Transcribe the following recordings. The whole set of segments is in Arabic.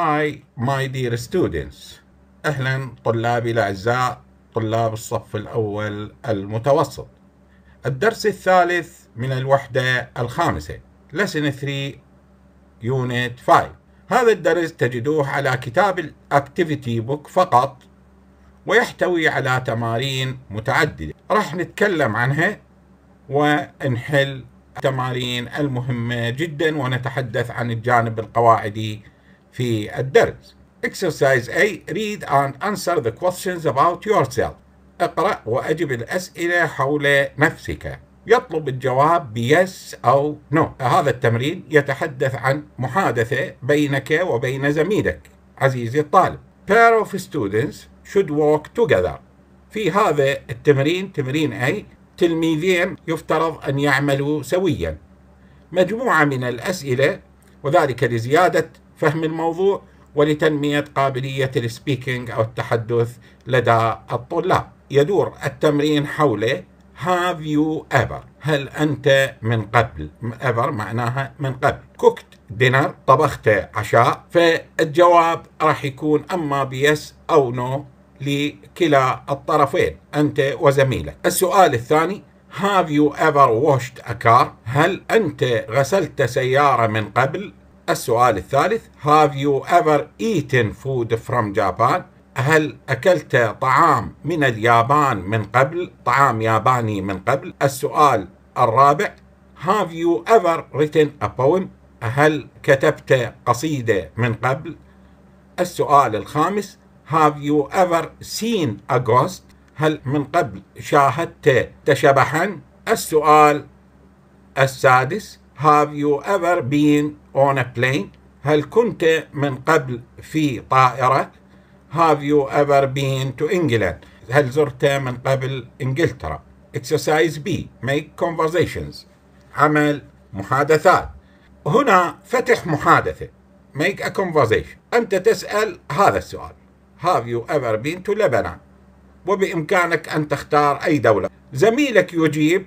هاي ماي دير ستودنتس أهلا طلابي الأعزاء طلاب الصف الأول المتوسط الدرس الثالث من الوحدة الخامسة lesson 3 unit 5 هذا الدرس تجدوه على كتاب الاكتيفيتي بوك فقط ويحتوي على تمارين متعددة راح نتكلم عنها ونحل التمارين المهمة جدا ونتحدث عن الجانب القواعدي في الدرس Exercise A Read and answer the questions about yourself اقرأ وأجب الأسئلة حول نفسك يطلب الجواب بيس أو نو no. هذا التمرين يتحدث عن محادثة بينك وبين زميلك عزيزي الطالب pair of students should walk together في هذا التمرين تمرين أي تلميذين يفترض أن يعملوا سويا مجموعة من الأسئلة وذلك لزيادة فهم الموضوع ولتنمية قابلية السبيكينج أو التحدث لدى الطلاب يدور التمرين حول have you ever هل أنت من قبل ever معناها من قبل cooked dinner طبخت عشاء فالجواب راح يكون أما بيس أو نو لكلا الطرفين أنت وزميلك السؤال الثاني Have you ever washed a car؟ هل أنت غسلت سيارة من قبل السؤال الثالث Have you ever eaten food from Japan؟ هل أكلت طعام من اليابان من قبل؟ طعام ياباني من قبل؟ السؤال الرابع Have you ever written a poem؟ هل كتبت قصيدة من قبل؟ السؤال الخامس Have you ever seen a ghost؟ هل من قبل شاهدت تشبحا؟ السؤال السادس Have you ever been on a plane? هل كنت من قبل في طائرة؟ Have you ever been to England? هل زرت من قبل إنجلترا؟ Exercise B Make conversations عمل محادثات هنا فتح محادثة Make a conversation أنت تسأل هذا السؤال Have you ever been to Lebanon? وبإمكانك أن تختار أي دولة زميلك يجيب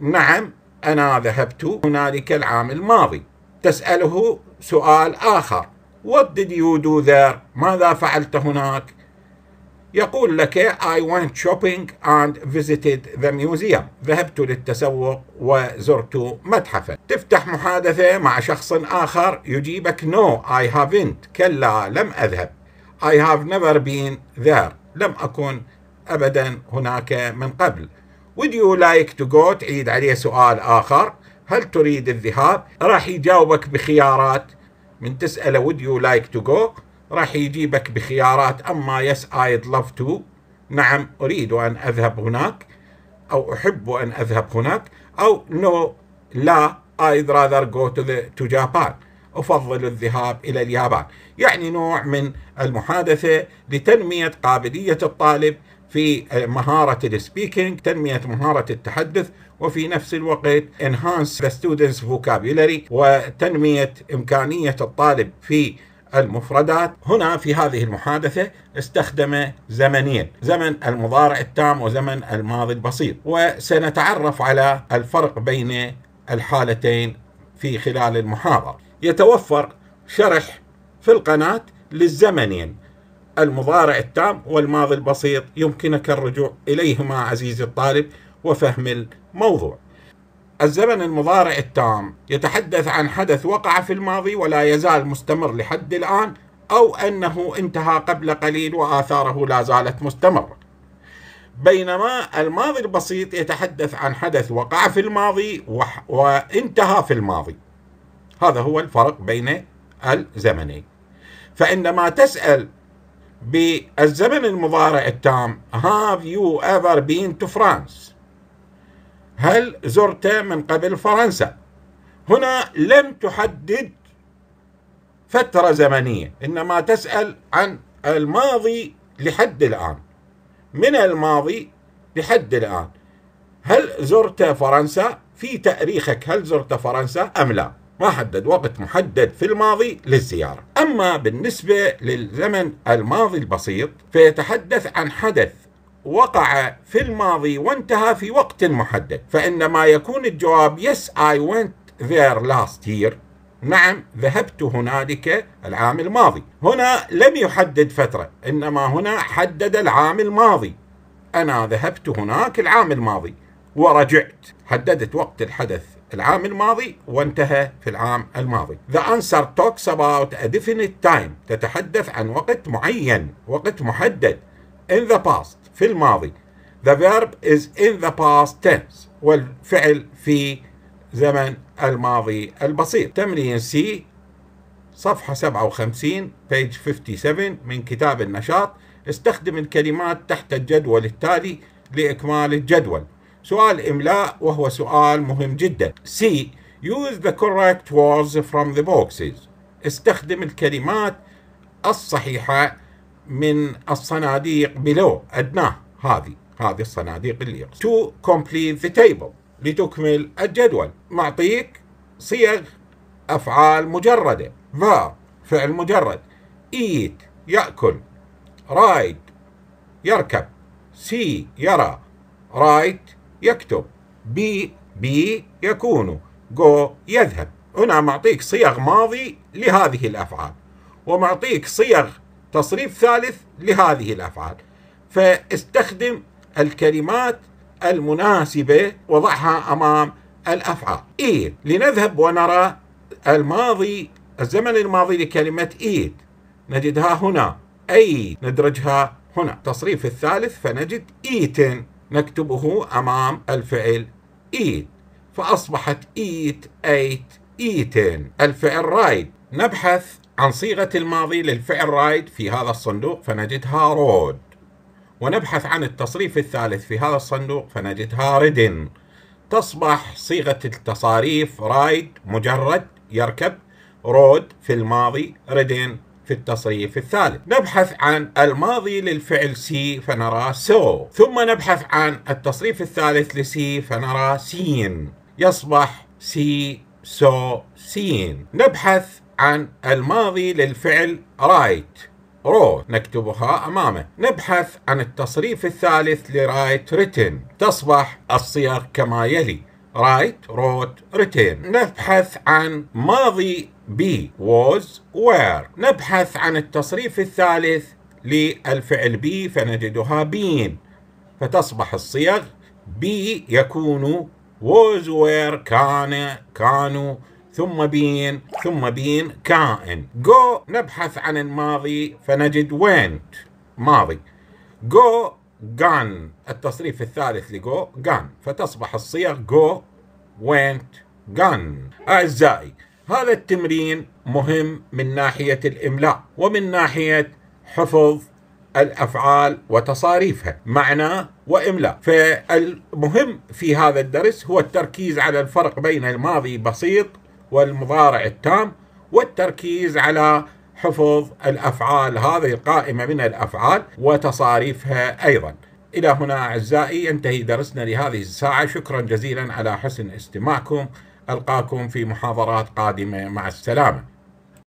نعم أنا ذهبت هنالك العام الماضي تسأله سؤال آخر What did you do there? ماذا فعلت هناك؟ يقول لك I went shopping and visited the museum ذهبت للتسوق وزرت متحفا تفتح محادثة مع شخص آخر يجيبك No I haven't كلا لم أذهب I have never been there لم أكن أبدا هناك من قبل would you like to go تعيد عليه سؤال آخر هل تريد الذهاب راح يجاوبك بخيارات من تسأله would you like to go راح يجيبك بخيارات أما yes I'd love to نعم أريد أن أذهب هناك أو أحب أن أذهب هناك أو no لا I'd rather go to, the, to Japan أفضل الذهاب إلى اليابان يعني نوع من المحادثة لتنمية قابلية الطالب في آه, مهارة السبيكينج تنمية مهارة التحدث وفي نفس الوقت enhance the students vocabulary وتنمية إمكانية الطالب في المفردات هنا في هذه المحادثة استخدم زمنين زمن المضارع التام وزمن الماضي البسيط وسنتعرف على الفرق بين الحالتين في خلال المحاضرة يتوفر شرح في القناة للزمنين المضارع التام والماضي البسيط يمكنك الرجوع إليهما عزيزي الطالب وفهم الموضوع الزمن المضارع التام يتحدث عن حدث وقع في الماضي ولا يزال مستمر لحد الآن أو أنه انتهى قبل قليل وآثاره لا زالت مستمرة بينما الماضي البسيط يتحدث عن حدث وقع في الماضي وانتهى في الماضي هذا هو الفرق بين الزمنين فعندما تسأل بالزمن المضارع التام Have you ever been to France هل زرت من قبل فرنسا هنا لم تحدد فترة زمنية إنما تسأل عن الماضي لحد الآن من الماضي لحد الآن هل زرت فرنسا في تأريخك هل زرت فرنسا أم لا ما حدد وقت محدد في الماضي للزيارة أما بالنسبة للزمن الماضي البسيط فيتحدث عن حدث وقع في الماضي وانتهى في وقت محدد فإنما يكون الجواب yes I went there last year نعم ذهبت هنالك العام الماضي هنا لم يحدد فترة إنما هنا حدد العام الماضي أنا ذهبت هناك العام الماضي ورجعت حددت وقت الحدث العام الماضي وانتهى في العام الماضي The answer talks about a definite time تتحدث عن وقت معين وقت محدد in the past في الماضي The verb is in the past tense والفعل في زمن الماضي البسيط تمرين C صفحة 57 page 57 من كتاب النشاط استخدم الكلمات تحت الجدول التالي لإكمال الجدول سؤال إملاء وهو سؤال مهم جدا C Use the correct words from the boxes استخدم الكلمات الصحيحة من الصناديق below أدناه هذه هذه الصناديق اللي يقصد To complete the table لتكمل الجدول معطيك صيغ أفعال مجردة verb فعل مجرد eat يأكل ride يركب see يرى write يكتب بي بي يكون جو يذهب هنا معطيك صيغ ماضي لهذه الأفعال ومعطيك صيغ تصريف ثالث لهذه الأفعال فاستخدم الكلمات المناسبة وضعها أمام الأفعال إيد لنذهب ونرى الماضي الزمن الماضي لكلمة إيد نجدها هنا أي ندرجها هنا تصريف الثالث فنجد إيتن نكتبه أمام الفعل eat فأصبحت eat ate eaten الفعل ride نبحث عن صيغة الماضي للفعل رايد في هذا الصندوق فنجدها رود ونبحث عن التصريف الثالث في هذا الصندوق فنجدها ردن تصبح صيغة التصاريف رايد مجرد يركب رود في الماضي ردن في التصريف الثالث نبحث عن الماضي للفعل سي فنرى سو ثم نبحث عن التصريف الثالث لسي فنرى سين يصبح سي سو سين نبحث عن الماضي للفعل رايت رو نكتبها أمامه نبحث عن التصريف الثالث لرايت ريتن تصبح الصيغ كما يلي رايت روت ريتن نبحث عن ماضي be was were نبحث عن التصريف الثالث للفعل be فنجدها been فتصبح الصيغ be يكون was were كان كانوا ثم بين ثم بين كائن go نبحث عن الماضي فنجد went ماضي go gone التصريف الثالث لجو gone فتصبح الصيغ go went gone أعزائي هذا التمرين مهم من ناحية الإملاء ومن ناحية حفظ الافعال وتصاريفها معنى واملاء فالمهم في هذا الدرس هو التركيز على الفرق بين الماضي بسيط والمضارع التام والتركيز على حفظ الافعال هذه القائمه من الافعال وتصاريفها ايضا الى هنا اعزائي ينتهي درسنا لهذه الساعه شكرا جزيلا على حسن استماعكم ألقاكم في محاضرات قادمة مع السلامة